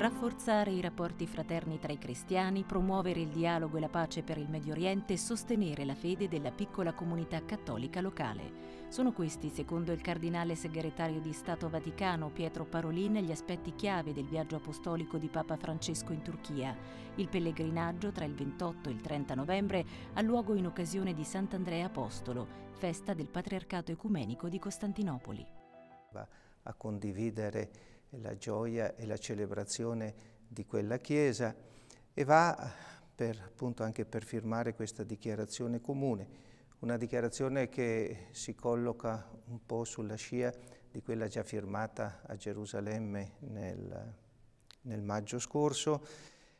rafforzare i rapporti fraterni tra i cristiani, promuovere il dialogo e la pace per il Medio Oriente e sostenere la fede della piccola comunità cattolica locale. Sono questi, secondo il cardinale segretario di Stato Vaticano Pietro Parolin, gli aspetti chiave del viaggio apostolico di Papa Francesco in Turchia. Il pellegrinaggio tra il 28 e il 30 novembre ha luogo in occasione di Sant'Andrea Apostolo, festa del Patriarcato Ecumenico di Costantinopoli. Va a condividere la gioia e la celebrazione di quella Chiesa e va per, appunto anche per firmare questa dichiarazione comune, una dichiarazione che si colloca un po' sulla scia di quella già firmata a Gerusalemme nel, nel maggio scorso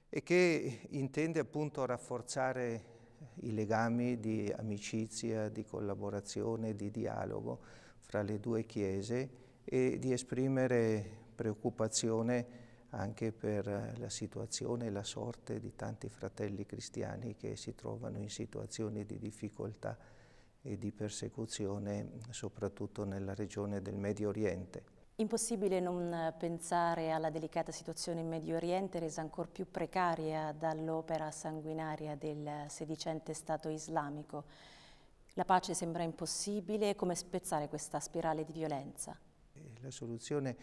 e che intende appunto rafforzare i legami di amicizia, di collaborazione, di dialogo fra le due chiese e di esprimere preoccupazione anche per eh, la situazione e la sorte di tanti fratelli cristiani che si trovano in situazioni di difficoltà e di persecuzione, soprattutto nella regione del Medio Oriente. Impossibile non eh, pensare alla delicata situazione in Medio Oriente, resa ancora più precaria dall'opera sanguinaria del sedicente Stato islamico. La pace sembra impossibile, come spezzare questa spirale di violenza? La soluzione è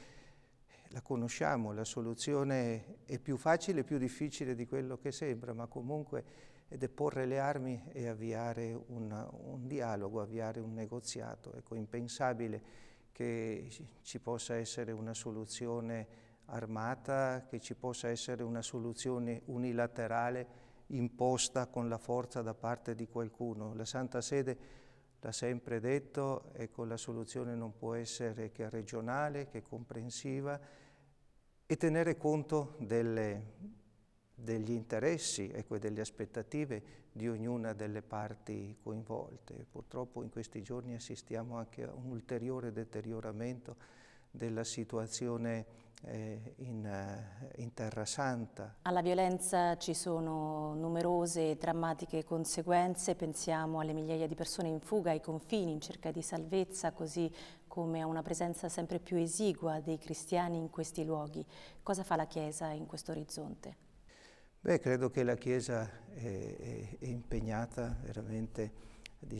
la conosciamo, la soluzione è più facile e più difficile di quello che sembra, ma comunque è deporre le armi e avviare un, un dialogo, avviare un negoziato. Ecco, impensabile che ci possa essere una soluzione armata, che ci possa essere una soluzione unilaterale imposta con la forza da parte di qualcuno. La Santa Sede l'ha sempre detto, ecco, la soluzione non può essere che regionale, che comprensiva e tenere conto delle, degli interessi ecco, e delle aspettative di ognuna delle parti coinvolte. Purtroppo in questi giorni assistiamo anche a un ulteriore deterioramento della situazione eh, in, eh, in Terra Santa. Alla violenza ci sono numerose e drammatiche conseguenze, pensiamo alle migliaia di persone in fuga ai confini in cerca di salvezza, così come a una presenza sempre più esigua dei cristiani in questi luoghi. Cosa fa la Chiesa in questo orizzonte? Beh, credo che la Chiesa è, è impegnata veramente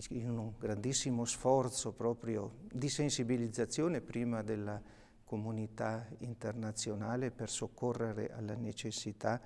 in un grandissimo sforzo proprio di sensibilizzazione prima della comunità internazionale per soccorrere alla necessità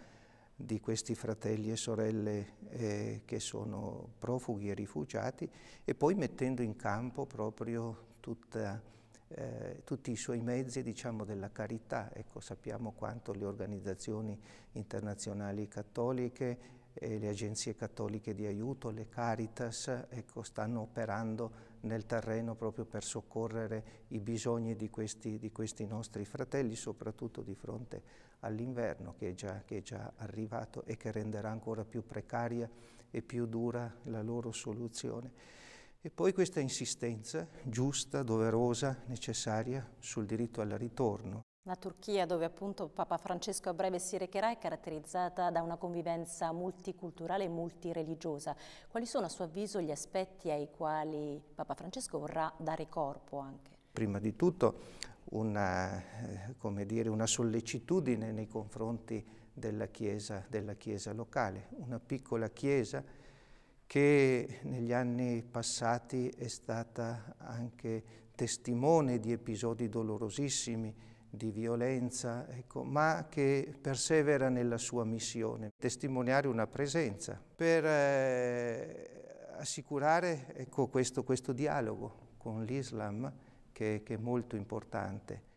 di questi fratelli e sorelle eh, che sono profughi e rifugiati e poi mettendo in campo proprio tutta, eh, tutti i suoi mezzi diciamo, della carità. Ecco, sappiamo quanto le organizzazioni internazionali cattoliche eh, le agenzie cattoliche di aiuto, le Caritas, ecco, stanno operando nel terreno proprio per soccorrere i bisogni di questi, di questi nostri fratelli, soprattutto di fronte all'inverno che, che, è già arrivato e che renderà ancora più precaria e più dura la loro soluzione. E poi questa insistenza giusta, doverosa, necessaria sul diritto al ritorno, la Turchia, dove appunto Papa Francesco a breve si recherà, è caratterizzata da una convivenza multiculturale e multireligiosa. Quali sono a suo avviso gli aspetti ai quali Papa Francesco vorrà dare corpo anche? Prima di tutto una, eh, dire, una sollecitudine nei confronti della chiesa, della chiesa locale, una piccola chiesa che negli anni passati è stata anche testimone di episodi dolorosissimi di violenza, ecco, ma che persevera nella sua missione, testimoniare una presenza per eh, assicurare ecco, questo, questo, dialogo con l'Islam che, che è molto importante.